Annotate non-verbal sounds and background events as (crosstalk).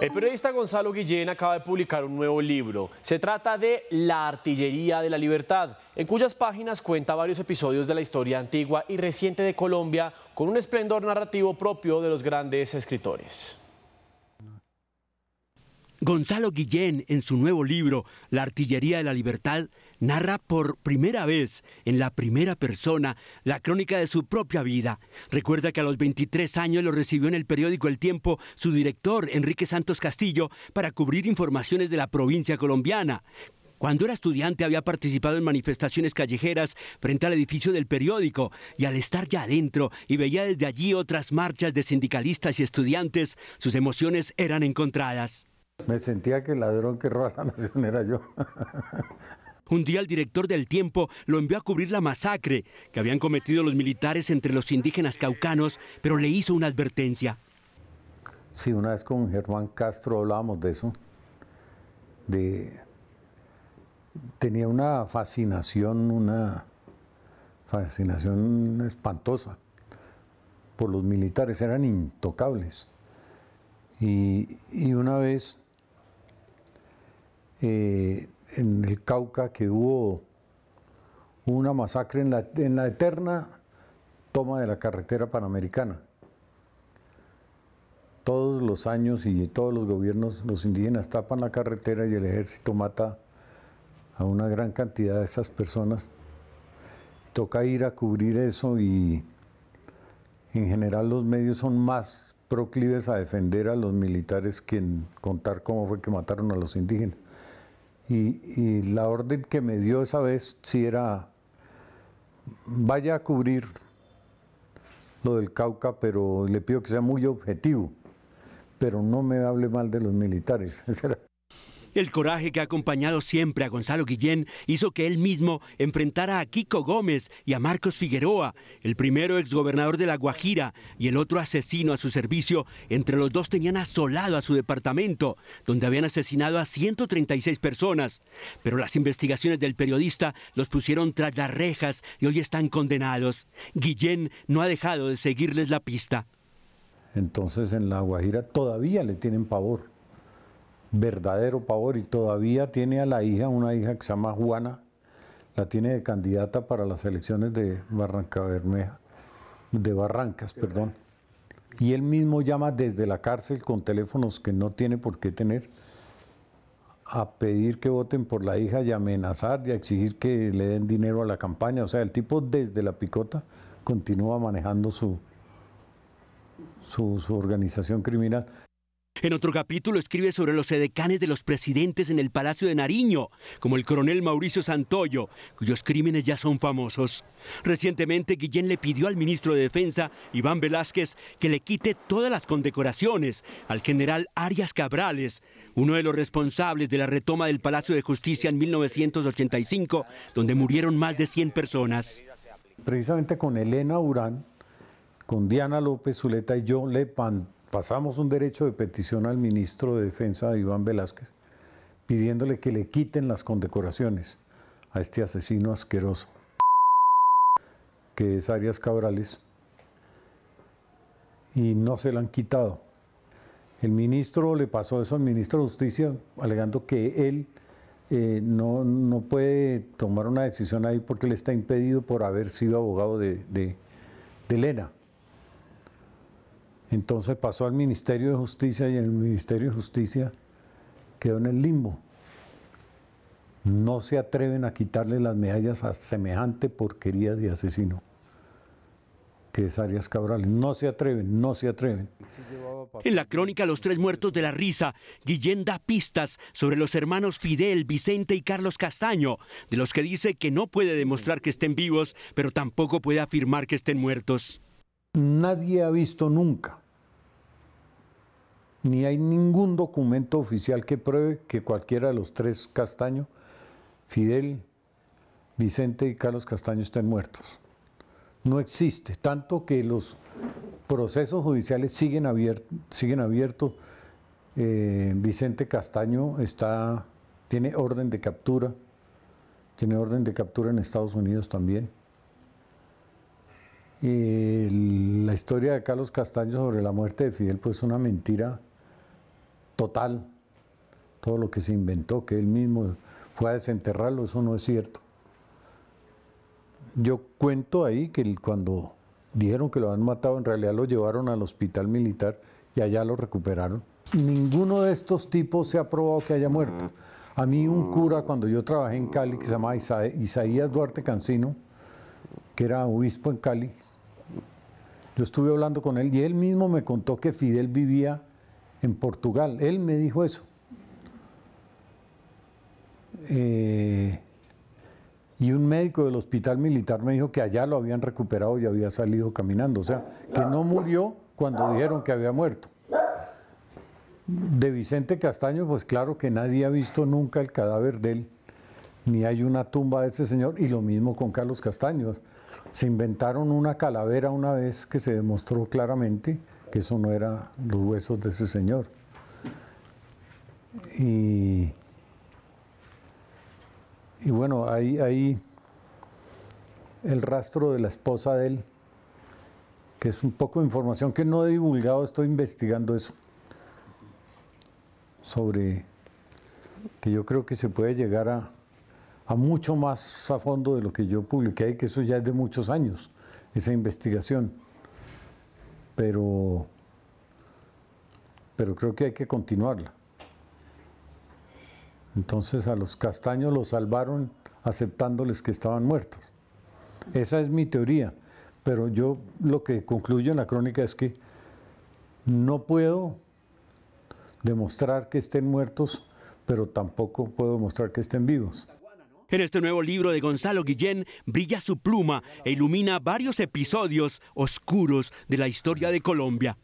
El periodista Gonzalo Guillén acaba de publicar un nuevo libro. Se trata de La Artillería de la Libertad, en cuyas páginas cuenta varios episodios de la historia antigua y reciente de Colombia con un esplendor narrativo propio de los grandes escritores. Gonzalo Guillén, en su nuevo libro La Artillería de la Libertad, narra por primera vez en la primera persona la crónica de su propia vida. Recuerda que a los 23 años lo recibió en el periódico El Tiempo su director, Enrique Santos Castillo, para cubrir informaciones de la provincia colombiana. Cuando era estudiante había participado en manifestaciones callejeras frente al edificio del periódico y al estar ya adentro y veía desde allí otras marchas de sindicalistas y estudiantes, sus emociones eran encontradas. Me sentía que el ladrón que roba la (laughs) nación era yo. (laughs) Un día el director del tiempo lo envió a cubrir la masacre que habían cometido los militares entre los indígenas caucanos, pero le hizo una advertencia. Sí, una vez con Germán Castro hablábamos de eso, de... tenía una fascinación, una fascinación espantosa por los militares, eran intocables. Y, una vez eh, en el Cauca que hubo una masacre en la, eterna toma de la carretera panamericana. Todos los años y todos los gobiernos, los indígenas tapan la carretera y el ejército mata a una gran cantidad de esas personas. Toca ir a cubrir eso y en general los medios son más proclives a defender a los militares que en contar cómo fue que mataron a los indígenas. Y, la orden que me dio esa vez sí era, vaya a cubrir lo del Cauca, pero le pido que sea muy objetivo, pero no me hable mal de los militares. (laughs) El coraje que ha acompañado siempre a Gonzalo Guillén hizo que él mismo enfrentara a Kiko Gómez y a Marcos Figueroa, el primero exgobernador de La Guajira y el otro asesino a su servicio. Entre los dos tenían asolado a su departamento, donde habían asesinado a 136 personas. Pero las investigaciones del periodista los pusieron tras las rejas y hoy están condenados. Guillén no ha dejado de seguirles la pista. Entonces en La Guajira todavía le tienen pavor verdadero pavor y todavía tiene a la hija, una hija que se llama Juana, la tiene de candidata para las elecciones de Barranca Bermeja, de Barrancas, perdón. Y él mismo llama desde la cárcel con teléfonos que no tiene por qué tener a pedir que voten por la hija y amenazar y a exigir que le den dinero a la campaña. O sea, el tipo desde la picota continúa manejando su, su, su organización criminal. En otro capítulo escribe sobre los edecanes de los presidentes en el Palacio de Nariño, como el coronel Mauricio Santoyo, cuyos crímenes ya son famosos. Recientemente Guillén le pidió al ministro de Defensa, Iván Velázquez, que le quite todas las condecoraciones al general Arias Cabrales, uno de los responsables de la retoma del Palacio de Justicia en 1985, donde murieron más de 100 personas. Precisamente con Elena Urán, con Diana López Zuleta y yo le pan pasamos un derecho de petición al ministro de Defensa, Iván Velázquez, pidiéndole que le quiten las condecoraciones a este asesino asqueroso, que es Arias Cabrales, y no se la han quitado. El ministro le pasó eso al ministro de Justicia, alegando que él eh, no, puede tomar una decisión ahí porque le está impedido por haber sido abogado de, de, de entonces pasó al Ministerio de Justicia y el Ministerio de Justicia quedó en el limbo. No se atreven a quitarle las medallas a semejante porquería de asesino que es Arias Cabral. No se atreven, no se atreven. En la crónica Los Tres Muertos de la Risa, Guillén da pistas sobre los hermanos Fidel, Vicente y Carlos Castaño, de los que dice que no puede demostrar que estén vivos, pero tampoco puede afirmar que estén muertos. Nadie ha visto nunca ni hay ningún documento oficial que pruebe que cualquiera de los tres Castaño, Fidel, Vicente y Carlos Castaño estén muertos. No existe, tanto que los procesos judiciales siguen, abiertos. Eh, Vicente Castaño está, tiene orden de captura, tiene orden de captura en Estados Unidos también. Y eh, la historia de Carlos Castaño sobre la muerte de Fidel pues es una mentira total. Todo lo que se inventó, que él mismo fue a desenterrarlo, eso no es cierto. Yo cuento ahí que cuando dijeron que lo han matado, en realidad lo llevaron al hospital militar y allá lo recuperaron. Ninguno de estos tipos se ha probado que haya muerto. A mí un cura, cuando yo trabajé en Cali, que se llama Isaías Duarte Cancino, que era obispo en Cali, yo estuve hablando con él y él mismo me contó que Fidel vivía en Portugal. Él me dijo eso. Eh, y un médico del hospital militar me dijo que allá lo habían recuperado y había salido caminando. O sea, que no murió cuando dijeron que había muerto. De Vicente Castaño, pues claro que nadie ha visto nunca el cadáver de él, ni hay una tumba de ese señor, y lo mismo con Carlos Castaño. Se inventaron una calavera una vez que se demostró claramente, que eso no era los huesos de ese señor. Y, bueno, ahí, ahí el rastro de la esposa de él, que es un poco de información que no he divulgado, estoy investigando eso, sobre que yo creo que se puede llegar a, a mucho más a fondo de lo que yo publiqué, que eso ya es de muchos años, esa investigación pero, pero creo que hay que continuarla. Entonces a los castaños los salvaron aceptándoles que estaban muertos. Esa es mi teoría, pero yo lo que concluyo en la crónica es que no puedo demostrar que estén muertos, pero tampoco puedo demostrar que estén vivos. En este nuevo libro de Gonzalo Guillén brilla su pluma e ilumina varios episodios oscuros de la historia de Colombia.